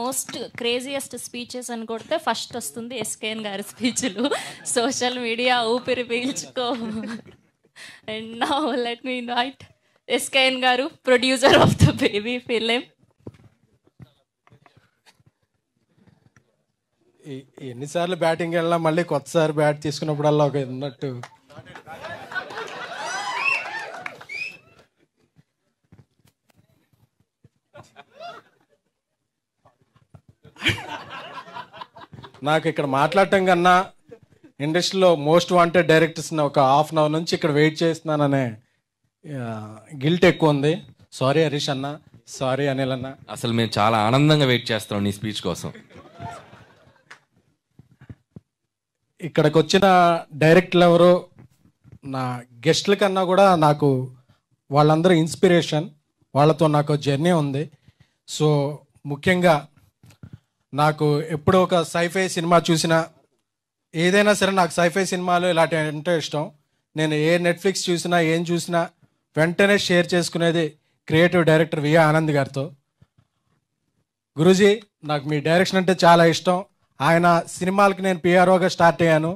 most craziest speeches అని కొడితే first వస్తుంది ఎస్కేఎన్ గారి స్పీచ్లు సోషల్ మీడియా ఊపిరి పీల్చుకో అండ్ నా లెట్ మీ నైట్ ఎస్కేఎన్ గారు producer of the Baby film ఎన్నిసార్లు బ్యాటింగ్ వెళ్ళినా మళ్ళీ కొత్తసారి బ్యాట్ తీసుకున్నప్పుడల్లా ఒక ఉన్నట్టు నాకు ఇక్కడ మాట్లాడటం కన్నా ఇండస్ట్రీలో మోస్ట్ వాంటెడ్ డైరెక్టర్స్ ఒక హాఫ్ అన్ అవర్ నుంచి ఇక్కడ వెయిట్ చేస్తున్నాననే గిల్ట్ ఎక్కువ ఉంది సారీ హరీష్ అన్న సారీ అనిల్ అన్న అసలు మేము చాలా ఆనందంగా వెయిట్ చేస్తున్నాం నీ స్పీచ్ కోసం ఇక్కడికి వచ్చిన డైరెక్టర్లు ఎవరు నా గెస్ట్ల కన్నా కూడా నాకు వాళ్ళందరూ ఇన్స్పిరేషన్ వాళ్ళతో నాకు జర్నీ ఉంది సో ముఖ్యంగా నాకు ఎప్పుడో ఒక సైఫై సినిమా చూసినా ఏదైనా సరే నాకు సైఫై సినిమాలు ఇలాంటి అంటే ఇష్టం నేను ఏ నెట్ఫ్లిక్స్ చూసినా ఏం చూసినా వెంటనే షేర్ చేసుకునేది క్రియేటివ్ డైరెక్టర్ వియా ఆనంద్ గారితో గురూజీ నాకు మీ డైరెక్షన్ అంటే చాలా ఇష్టం ఆయన సినిమాలకి నేను పిఆర్ఓగా స్టార్ట్ అయ్యాను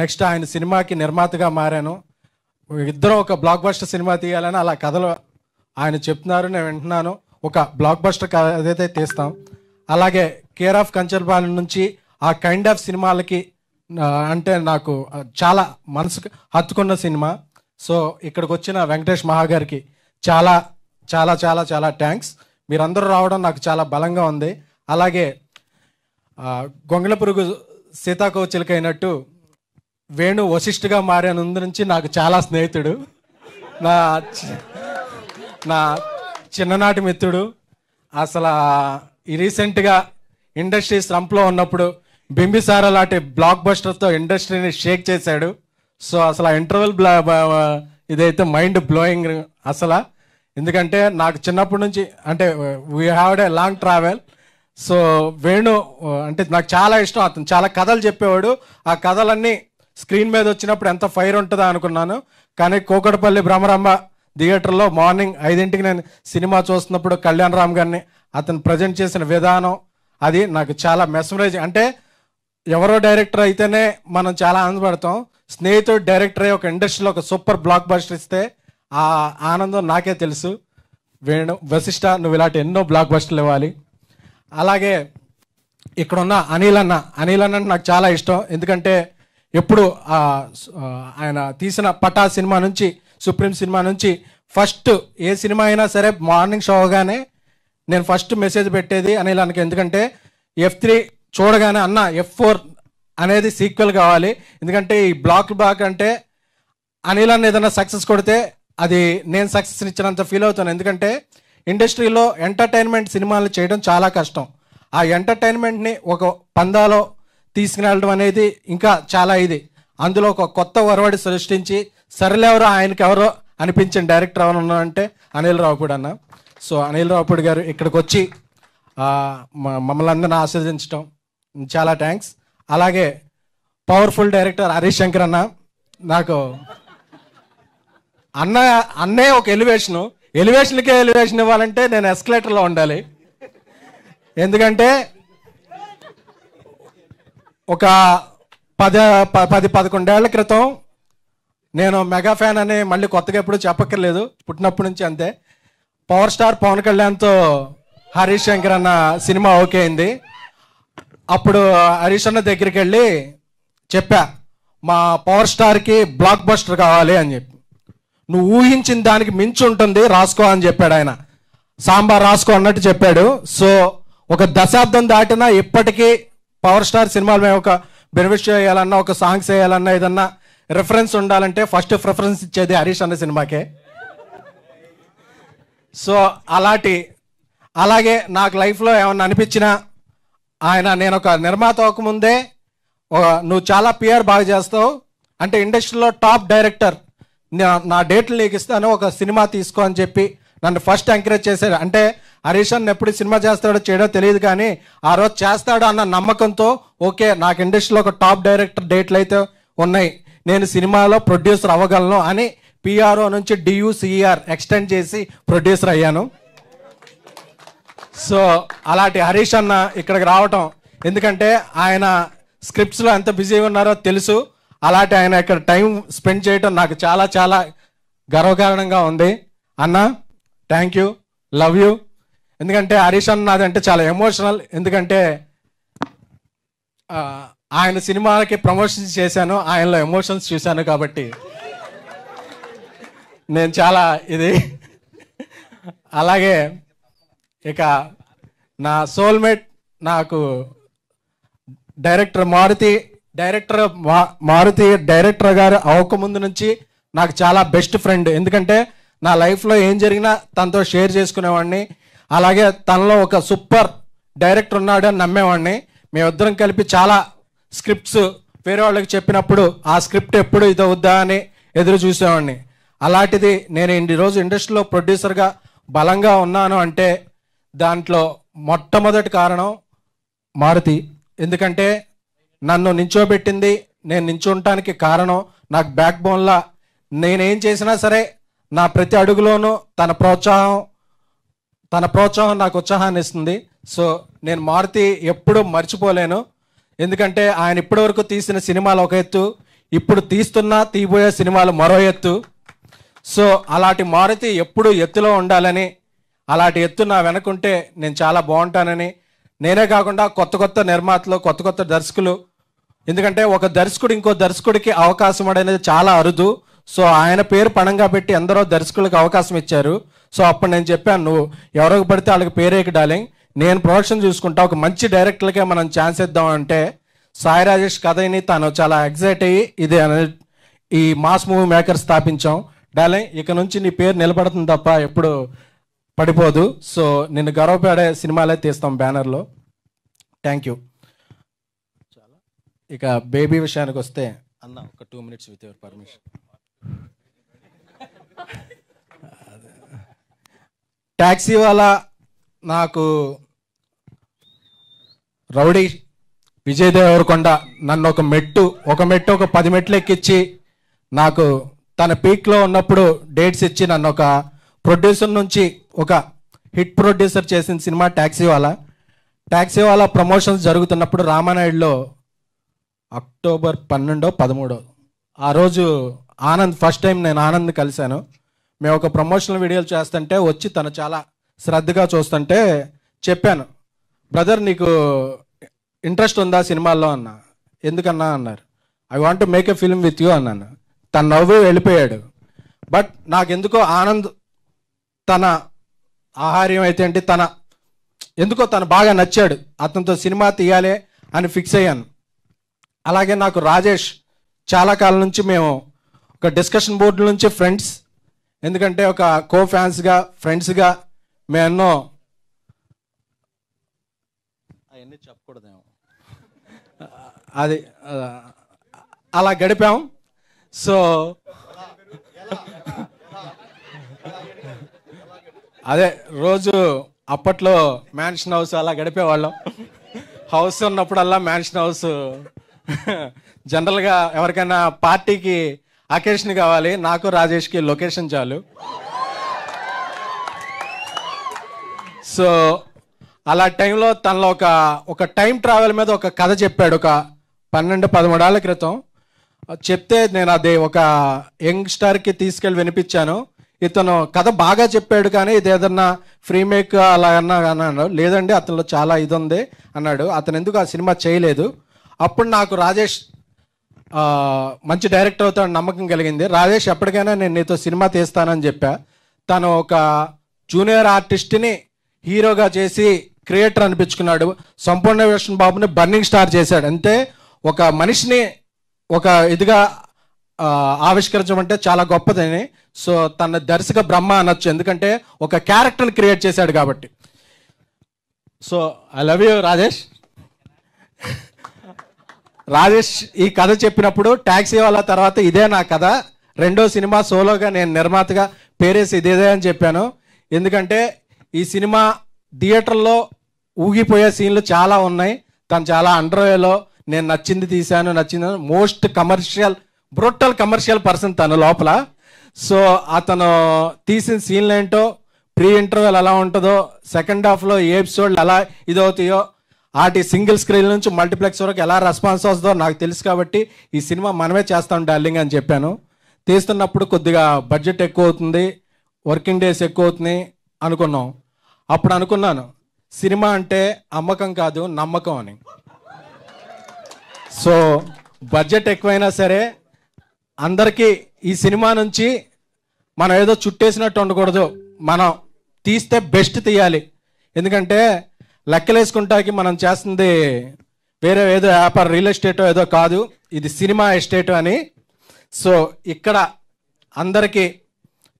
నెక్స్ట్ ఆయన సినిమాకి నిర్మాతగా మారాను ఇద్దరం ఒక బ్లాక్ బస్టర్ సినిమా తీయాలని అలా కథలు ఆయన చెప్తున్నారు నేను వింటున్నాను ఒక బ్లాక్ బస్టర్ కథ ఏదైతే తీస్తాం అలాగే కేర్ ఆఫ్ కంచర్బాల్ నుంచి ఆ కైండ్ ఆఫ్ సినిమాలకి అంటే నాకు చాలా మనసుకు హత్తుకున్న సినిమా సో ఇక్కడికి వచ్చిన వెంకటేష్ మహాగారికి చాలా చాలా చాలా చాలా థ్యాంక్స్ మీరందరూ రావడం నాకు చాలా బలంగా ఉంది అలాగే గొంగళ పురుగు సీతాకోచిలకైనట్టు వేణు వశిష్ఠగా మారినందు నుంచి నాకు చాలా స్నేహితుడు నా నా చిన్ననాటి మిత్రుడు అసలు ఈ రీసెంట్గా ఇండస్ట్రీ స్రంప్లో ఉన్నప్పుడు బింబిసార లాంటి బ్లాక్ బస్టర్తో ఇండస్ట్రీని షేక్ చేశాడు సో అసలు ఆ ఇంటర్వెల్ ఇదైతే మైండ్ బ్లోయింగ్ అసలు ఎందుకంటే నాకు చిన్నప్పటి నుంచి అంటే we have a long travel so Venu అంటే నాకు చాలా ఇష్టం అతను చాలా కథలు చెప్పేవాడు ఆ కథలన్నీ స్క్రీన్ మీద వచ్చినప్పుడు ఎంత ఫైర్ ఉంటుందో అనుకున్నాను కానీ కోకటపల్లి భ్రమరమ్మ థియేటర్లో మార్నింగ్ ఐదింటికి నేను సినిమా చూస్తున్నప్పుడు కళ్యాణ్ రామ్ గారిని అతను ప్రజెంట్ చేసిన విధానం అది నాకు చాలా మెసమరైజ్ అంటే ఎవరో డైరెక్టర్ అయితేనే మనం చాలా ఆనందపడతాం స్నేహితుడు డైరెక్టర్ ఒక ఇండస్ట్రీలో ఒక సూపర్ బ్లాక్ బస్టర్ ఇస్తే ఆ ఆనందం నాకే తెలుసు వేణు వశిష్ట నువ్వు ఇలాంటి ఎన్నో బ్లాక్ బస్టర్లు ఇవ్వాలి అలాగే ఇక్కడున్న అనిల్ అన్న అనిల్ అన్న నాకు చాలా ఇష్టం ఎందుకంటే ఎప్పుడు ఆయన తీసిన పటా సినిమా నుంచి సుప్రీం సినిమా నుంచి ఫస్ట్ ఏ సినిమా అయినా సరే మార్నింగ్ షో అవగానే నేను ఫస్ట్ మెసేజ్ పెట్టేది అనిలానికి ఎందుకంటే ఎఫ్ త్రీ చూడగానే అన్న ఎఫ్ ఫోర్ అనేది సీక్వెల్ కావాలి ఎందుకంటే ఈ బ్లాక్ బ్లాక్ అంటే అనిల్ అన్న ఏదైనా సక్సెస్ కొడితే అది నేను సక్సెస్ ఇచ్చినంత ఫీల్ అవుతాను ఎందుకంటే ఇండస్ట్రీలో ఎంటర్టైన్మెంట్ సినిమాలు చేయడం చాలా కష్టం ఆ ఎంటర్టైన్మెంట్ని ఒక పందాలో వెళ్ళడం అనేది ఇంకా చాలా ఇది అందులో ఒక కొత్త ఒరవడి సృష్టించి సరేలేవరో ఆయనకి ఎవరో అనిపించిన డైరెక్టర్ ఎవరు అంటే అనిల్ రావు కూడా అన్న సో అనిల్ రావుపూడి గారు ఇక్కడికి వచ్చి మమ్మల్ని అందరిని ఆశీర్వదించడం చాలా థ్యాంక్స్ అలాగే పవర్ఫుల్ డైరెక్టర్ హరీష్ శంకర్ అన్న నాకు అన్న అన్నే ఒక ఎలివేషను ఎలివేషన్కే ఎలివేషన్ ఇవ్వాలంటే నేను ఎస్కలేటర్లో ఉండాలి ఎందుకంటే ఒక పద పది పదకొండేళ్ల క్రితం నేను మెగా ఫ్యాన్ అని మళ్ళీ కొత్తగా ఎప్పుడు చెప్పక్కర్లేదు పుట్టినప్పటి నుంచి అంతే పవర్ స్టార్ పవన్ కళ్యాణ్తో హరీష్ శంకర్ అన్న సినిమా ఓకే అయింది అప్పుడు హరీష్ అన్న దగ్గరికి వెళ్ళి చెప్పా మా పవర్ స్టార్కి బ్లాక్ బస్టర్ కావాలి అని చెప్పి నువ్వు ఊహించిన దానికి మించి ఉంటుంది రాసుకో అని చెప్పాడు ఆయన సాంబార్ రాసుకో అన్నట్టు చెప్పాడు సో ఒక దశాబ్దం దాటినా ఇప్పటికీ పవర్ స్టార్ సినిమాలు మేము ఒక బెనిఫిట్ చేయాలన్నా ఒక సాంగ్స్ వేయాలన్నా ఏదన్నా రిఫరెన్స్ ఉండాలంటే ఫస్ట్ ప్రిఫరెన్స్ ఇచ్చేది హరీష్ అన్న సినిమాకే సో అలాంటి అలాగే నాకు లైఫ్లో ఏమన్నా అనిపించినా ఆయన నేను ఒక నిర్మాత ముందే నువ్వు చాలా పిఆర్ బాగా చేస్తావు అంటే ఇండస్ట్రీలో టాప్ డైరెక్టర్ నా డేట్లు నీకు ఇస్తాను ఒక సినిమా తీసుకో అని చెప్పి నన్ను ఫస్ట్ ఎంకరేజ్ చేశాడు అంటే హరీష్ అన్న ఎప్పుడు సినిమా చేస్తాడో చేయడో తెలియదు కానీ ఆ రోజు చేస్తాడో అన్న నమ్మకంతో ఓకే నాకు ఇండస్ట్రీలో ఒక టాప్ డైరెక్టర్ డేట్లు అయితే ఉన్నాయి నేను సినిమాలో ప్రొడ్యూసర్ అవ్వగలను అని పిఆర్ఓ నుంచి డియూసిఆర్ ఎక్స్టెండ్ e చేసి ప్రొడ్యూసర్ అయ్యాను సో అలాంటి హరీష్ అన్న ఇక్కడికి రావటం ఎందుకంటే ఆయన స్క్రిప్ట్స్లో ఎంత బిజీగా ఉన్నారో తెలుసు అలాంటి ఆయన ఇక్కడ టైం స్పెండ్ చేయటం నాకు చాలా చాలా గర్వకారణంగా ఉంది అన్న థ్యాంక్ యూ లవ్ యూ ఎందుకంటే హరీష్ అన్న నాదంటే చాలా ఎమోషనల్ ఎందుకంటే ఆయన సినిమాలకి ప్రమోషన్స్ చేశాను ఆయనలో ఎమోషన్స్ చూశాను కాబట్టి నేను చాలా ఇది అలాగే ఇక నా సోల్మేట్ నాకు director Maruthi director Maruthi director గారు ముందు నుంచి నాకు చాలా బెస్ట్ ఫ్రెండ్ ఎందుకంటే నా లైఫ్లో ఏం జరిగినా తనతో షేర్ చేసుకునేవాడిని అలాగే తనలో ఒక సూపర్ డైరెక్టర్ ఉన్నాడు అని నమ్మేవాడిని మేమిద్దరం కలిపి చాలా స్క్రిప్ట్స్ వేరే వాళ్ళకి చెప్పినప్పుడు ఆ స్క్రిప్ట్ ఎప్పుడు అవుద్దా అని ఎదురు చూసేవాడిని అలాంటిది నేను ఇన్ని రోజు ఇండస్ట్రీలో ప్రొడ్యూసర్గా బలంగా ఉన్నాను అంటే దాంట్లో మొట్టమొదటి కారణం మారుతి ఎందుకంటే నన్ను నించోబెట్టింది నేను నించుంటానికి కారణం నాకు బ్యాక్ బోన్లా నేనేం చేసినా సరే నా ప్రతి అడుగులోనూ తన ప్రోత్సాహం తన ప్రోత్సాహం నాకు ఉత్సాహాన్ని ఇస్తుంది సో నేను మారుతి ఎప్పుడూ మర్చిపోలేను ఎందుకంటే ఆయన ఇప్పటివరకు తీసిన సినిమాలు ఒక ఎత్తు ఇప్పుడు తీస్తున్నా తీయబోయే సినిమాలు మరో ఎత్తు సో అలాంటి మారుతి ఎప్పుడు ఎత్తులో ఉండాలని అలాంటి ఎత్తు నా వెనకుంటే నేను చాలా బాగుంటానని నేనే కాకుండా కొత్త కొత్త నిర్మాతలు కొత్త కొత్త దర్శకులు ఎందుకంటే ఒక దర్శకుడు ఇంకో దర్శకుడికి అవకాశం అనేది చాలా అరుదు సో ఆయన పేరు పణంగా పెట్టి ఎందరో దర్శకులకు అవకాశం ఇచ్చారు సో అప్పుడు నేను చెప్పాను నువ్వు ఎవరికి పడితే వాళ్ళకి పేరేకి డాలింగ్ నేను ప్రొడక్షన్ చూసుకుంటా ఒక మంచి డైరెక్టర్లకే మనం ఛాన్స్ ఇద్దాం అంటే సాయి రాజేష్ కథని తను చాలా ఎగ్జైట్ అయ్యి ఇది ఈ మాస్ మూవీ మేకర్ స్థాపించాం డాలే ఇక నుంచి నీ పేరు నిలబడుతుంది తప్ప ఎప్పుడు పడిపోదు సో నిన్ను గర్వపడే సినిమాలే తీస్తాం బ్యానర్లో థ్యాంక్ యూ చాలా ఇక బేబీ విషయానికి వస్తే అన్న ఒక two minutes with your permission Taxiwaala నాకు రౌడీ విజయ్ దేవరకొండ నన్ను ఒక మెట్టు ఒక మెట్టు ఒక పది మెట్లు ఎక్కించి నాకు తన పీక్లో ఉన్నప్పుడు డేట్స్ ఇచ్చి నన్ను ఒక ప్రొడ్యూసర్ నుంచి ఒక హిట్ ప్రొడ్యూసర్ చేసిన సినిమా Taxiwaala Taxiwaala promotions జరుగుతున్నప్పుడు రామానాయుడులో అక్టోబర్ పన్నెండో పదమూడో ఆ రోజు ఆనంద్ ఫస్ట్ టైం నేను ఆనంద్ కలిశాను మేము ఒక ప్రమోషనల్ వీడియోలు చేస్తుంటే వచ్చి తను చాలా శ్రద్ధగా చూస్తుంటే చెప్పాను బ్రదర్ నీకు ఇంట్రెస్ట్ ఉందా సినిమాల్లో అన్న ఎందుకన్నా అన్నారు I want make a film with you అన్నాను తను నవ్వే వెళ్ళిపోయాడు బట్ నాకెందుకో ఆనంద్ తన ఆహార్యం అయితే అంటే తన ఎందుకో తను బాగా నచ్చాడు అతనితో సినిమా తీయాలి అని ఫిక్స్ అయ్యాను అలాగే నాకు రాజేష్ చాలా కాలం నుంచి మేము ఒక డిస్కషన్ బోర్డు నుంచి ఫ్రెండ్స్ ఎందుకంటే ఒక కో ఫ్యాన్స్గా ఫ్రెండ్స్గా మేము ఎన్నో అవన్నీ చెప్పకూడదేమో అది అలా గడిపాం సో అదే రోజు అప్పట్లో మ్యాన్షన్ హౌస్ అలా గడిపేవాళ్ళం హౌస్ ఉన్నప్పుడల్లా మ్యాన్షన్ హౌస్ జనరల్గా ఎవరికైనా పార్టీకి అకేషన్ కావాలి నాకు రాజేష్కి లొకేషన్ చాలు సో అలా టైంలో తనలో ఒక ఒక టైం ట్రావెల్ మీద ఒక కథ చెప్పాడు ఒక పన్నెండు పదమూడేళ్ల క్రితం చెప్తే నేను అది ఒక యంగ్స్టర్కి తీసుకెళ్ళి వినిపించాను ఇతను కథ బాగా చెప్పాడు కానీ ఇది ఏదన్నా ఫ్రీమేక్ అలా అన్నా అన్నాడు లేదండి అతనిలో చాలా ఇది ఉంది అన్నాడు అతను ఎందుకు ఆ సినిమా చేయలేదు అప్పుడు నాకు రాజేష్ మంచి డైరెక్టర్ అవుతాడు నమ్మకం కలిగింది రాజేష్ ఎప్పటికైనా నేను నీతో సినిమా తీస్తానని చెప్పా తను ఒక జూనియర్ ఆర్టిస్ట్ని హీరోగా చేసి క్రియేటర్ అనిపించుకున్నాడు సంపూర్ణ విష్ణు బాబుని బర్నింగ్ స్టార్ చేశాడు అంతే ఒక మనిషిని ఒక ఇదిగా ఆవిష్కరించమంటే చాలా గొప్పదని సో తన దర్శక బ్రహ్మ అనొచ్చు ఎందుకంటే ఒక క్యారెక్టర్ని క్రియేట్ చేశాడు కాబట్టి so I love you Rajesh Rajesh ఈ కథ చెప్పినప్పుడు ట్యాక్సీ వాళ్ళ తర్వాత ఇదే నా కథ రెండో సినిమా సోలోగా నేను నిర్మాతగా పేరేసి ఇదే అని చెప్పాను ఎందుకంటే ఈ సినిమా థియేటర్లో ఊగిపోయే సీన్లు చాలా ఉన్నాయి తను చాలా అండర్వేలో నేను నచ్చింది తీశాను నచ్చింది most commercial brutal commercial person తన లోపల సో అతను తీసిన సీన్లు ఏంటో ప్రీ ఇంటర్వెల్ ఎలా ఉంటుందో సెకండ్ హాఫ్లో ఏ ఎపిసోడ్లు ఎలా ఇదవుతాయో వాటి సింగిల్ స్క్రీన్ నుంచి మల్టీప్లెక్స్ వరకు ఎలా రెస్పాన్స్ వస్తుందో నాకు తెలుసు కాబట్టి ఈ సినిమా మనమే చేస్తాం డార్లింగ్ అని చెప్పాను తీస్తున్నప్పుడు కొద్దిగా బడ్జెట్ ఎక్కువ అవుతుంది వర్కింగ్ డేస్ ఎక్కువ అవుతుంది అనుకున్నాం అప్పుడు అనుకున్నాను సినిమా అంటే అమ్మకం కాదు నమ్మకం అని సో బడ్జెట్ ఎక్కువైనా సరే అందరికీ ఈ సినిమా నుంచి మనం ఏదో చుట్టేసినట్టు ఉండకూడదు మనం తీస్తే బెస్ట్ తీయాలి ఎందుకంటే లెక్కలేసుకుంటాకి మనం చేస్తుంది వేరే ఏదో వ్యాపార రియల్ ఎస్టేటో ఏదో కాదు ఇది సినిమా ఎస్టేట్ అని సో ఇక్కడ అందరికీ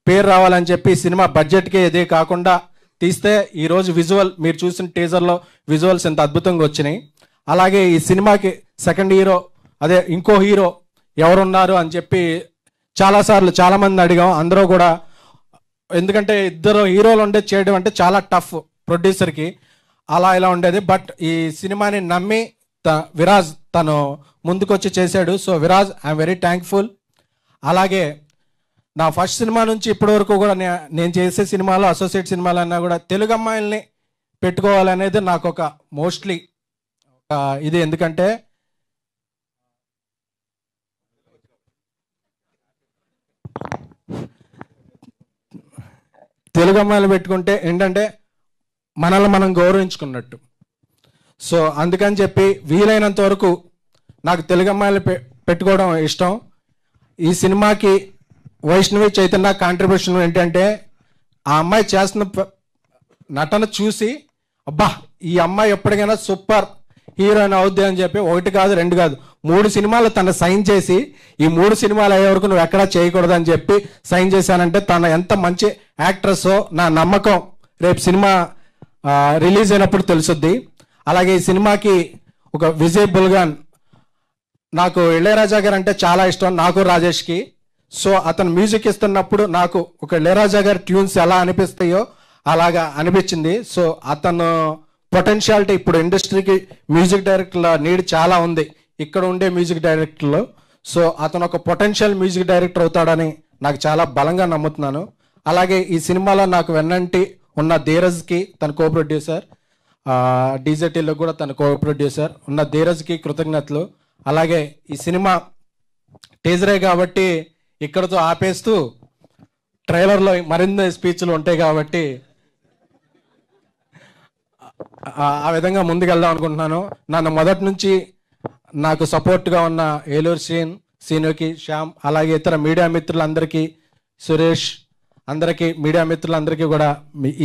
పేరు రావాలని చెప్పి సినిమా బడ్జెట్కి ఇదే కాకుండా తీస్తే ఈరోజు విజువల్ మీరు చూసిన టీజర్లో విజువల్స్ ఎంత అద్భుతంగా వచ్చినాయి అలాగే ఈ సినిమాకి సెకండ్ హీరో అదే ఇంకో హీరో ఎవరున్నారు అని చెప్పి చాలాసార్లు చాలామంది అడిగాం అందరూ కూడా ఎందుకంటే ఇద్దరు హీరోలు ఉండే చేయడం అంటే చాలా టఫ్ ప్రొడ్యూసర్కి అలా ఇలా ఉండేది బట్ ఈ సినిమాని నమ్మి త విరాజ్ తను ముందుకొచ్చి చేశాడు so Viraj I'm very thankful అలాగే నా ఫస్ట్ సినిమా నుంచి ఇప్పటి వరకు కూడా నేను చేసే సినిమాలు అసోసియేట్ సినిమాలు అన్నా కూడా తెలుగు అమ్మాయిల్ని పెట్టుకోవాలనేది నాకు ఒక మోస్ట్లీ ఇది ఎందుకంటే తెలుగు అమ్మాయిలు పెట్టుకుంటే ఏంటంటే మనల్ని మనం గౌరవించుకున్నట్టు సో అందుకని చెప్పి వీలైనంత వరకు నాకు తెలుగు అమ్మాయిలు పె పెట్టుకోవడం ఇష్టం ఈ సినిమాకి వైష్ణవి చైతన్య కాంట్రిబ్యూషన్ ఏంటంటే ఆ అమ్మాయి చేస్తున్న నటన చూసి అబ్బా ఈ అమ్మాయి ఎప్పటికైనా సూపర్ హీరోయిన్ అవుద్ది అని చెప్పి ఒకటి కాదు రెండు కాదు మూడు సినిమాలు తను సైన్ చేసి ఈ మూడు సినిమాలు అయ్యే వరకు నువ్వు ఎక్కడా చేయకూడదని చెప్పి సైన్ చేశానంటే తను ఎంత మంచి యాక్ట్రెస్ నా నమ్మకం రేపు సినిమా రిలీజ్ అయినప్పుడు తెలుసుద్ది అలాగే ఈ సినిమాకి ఒక విజయ్ బుల్గాన్ నాకు ఇళయరాజా గారు అంటే చాలా ఇష్టం నాకు రాజేష్కి సో అతను మ్యూజిక్ ఇస్తున్నప్పుడు నాకు ఒక ఇళయరాజా గారి ట్యూన్స్ ఎలా అనిపిస్తాయో అలాగా అనిపించింది సో అతను పొటెన్షియాలిటీ ఇప్పుడు ఇండస్ట్రీకి మ్యూజిక్ డైరెక్టర్ల నీడ్ చాలా ఉంది ఇక్కడ ఉండే మ్యూజిక్ డైరెక్టర్లో సో అతను ఒక పొటెన్షియల్ మ్యూజిక్ డైరెక్టర్ అవుతాడని నాకు చాలా బలంగా నమ్ముతున్నాను అలాగే ఈ సినిమాలో నాకు వెన్నంటి ఉన్న ధీరజ్కి తన కో ప్రొడ్యూసర్ డీజేటీలో కూడా తన కో ప్రొడ్యూసర్ ఉన్న ధీరజ్కి కృతజ్ఞతలు అలాగే ఈ సినిమా టీజరే కాబట్టి ఇక్కడతో ఆపేస్తూ ట్రైలర్లో మరిన్ని స్పీచ్లు ఉంటాయి కాబట్టి ఆ విధంగా ముందుకెళ్దాం అనుకుంటున్నాను నన్ను మొదటి నుంచి నాకు సపోర్ట్గా ఉన్న ఏలూరు సీన్ సీనుకి శ్యామ్ అలాగే ఇతర మీడియా మిత్రులందరికీ సురేష్ అందరికీ మీడియా మిత్రులందరికీ కూడా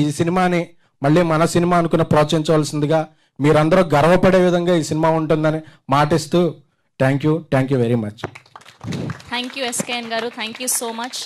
ఈ సినిమాని మళ్ళీ మన సినిమా అనుకుని ప్రోత్సహించవలసిందిగా మీరందరూ గర్వపడే విధంగా ఈ సినిమా ఉంటుందని మాటిస్తూ thank you thank you very much thank you SKN గారు థ్యాంక్ యూ సో మచ్